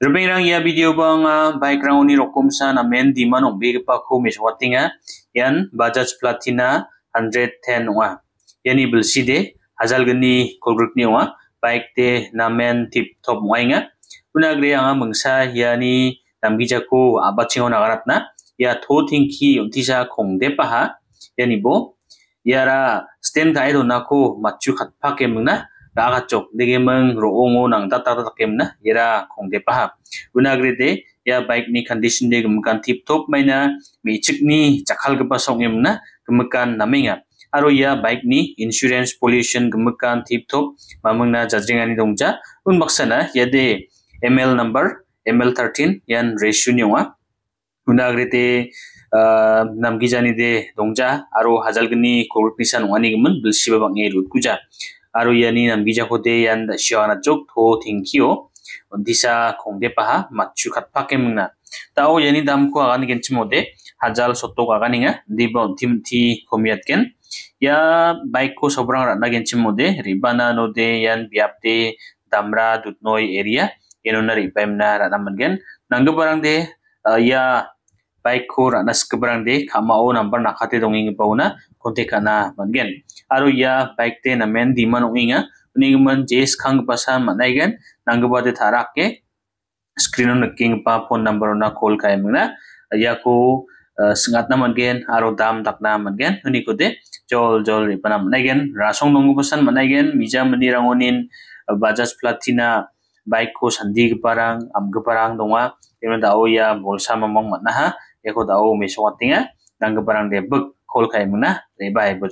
rang ya video bang bike rang oni rokom sa na men di manong big pa ko mes watinga yan Bajaj Platina 110 wa yani bilsi de hazal gani kolgruk ni wa bike te na men tip top wainga unagre anga mengsa yani namgijako abatsingo nagaratna ya tho thinki untisa khongde pa ha yani bo yara stand kai do ko machu khatpa ke mungna rakacok dige meng roo ngo nang tata tata kem na yera kong de paha guna grede ya baik ni condition de gemekan tip top maina mi cik ni cakal gepa song em na naminga aro ya baik ni insurance pollution gemekan tip top mamang na jajringa ni dongja un maksana ya de ml number ml 13 yan ratio ni wa guna grede Uh, nam gijani de dongja aro hajal gini kogut nisan wani gemen bilsiba bang ngai rut kuja aru yani nam bija hode yan da shiwa na jok to ting kio disa kong de paha machu kat pake mengna tao yani dam ko agani gen chimode hajal soto ko agani nga di tim ti komiat gen ya baik ko sobrang rana gen chimode ribana no de yan biap de damra dutnoi area yanunari pemna rana mengen nanggo barang de ya bike ko rana skibrang de o number nakate dongengipa pauna konte kana mangen aro ia baik te namen diman ongenga unigiman je skanggipa san manaigen ke de tarake screen on nikenggipa phone number na call mangna ia ko eh, sengatna mangen aro dam takna mangen ko de jol jol ripana gen rasong nonggipa san gen mija mandirangonin eh, bajaj platina baik ko am amgiparang donga Kemudian tahu ya bolsa memang mana ha eho da o me so tinga dang barang de buk kol kai muna re bai bo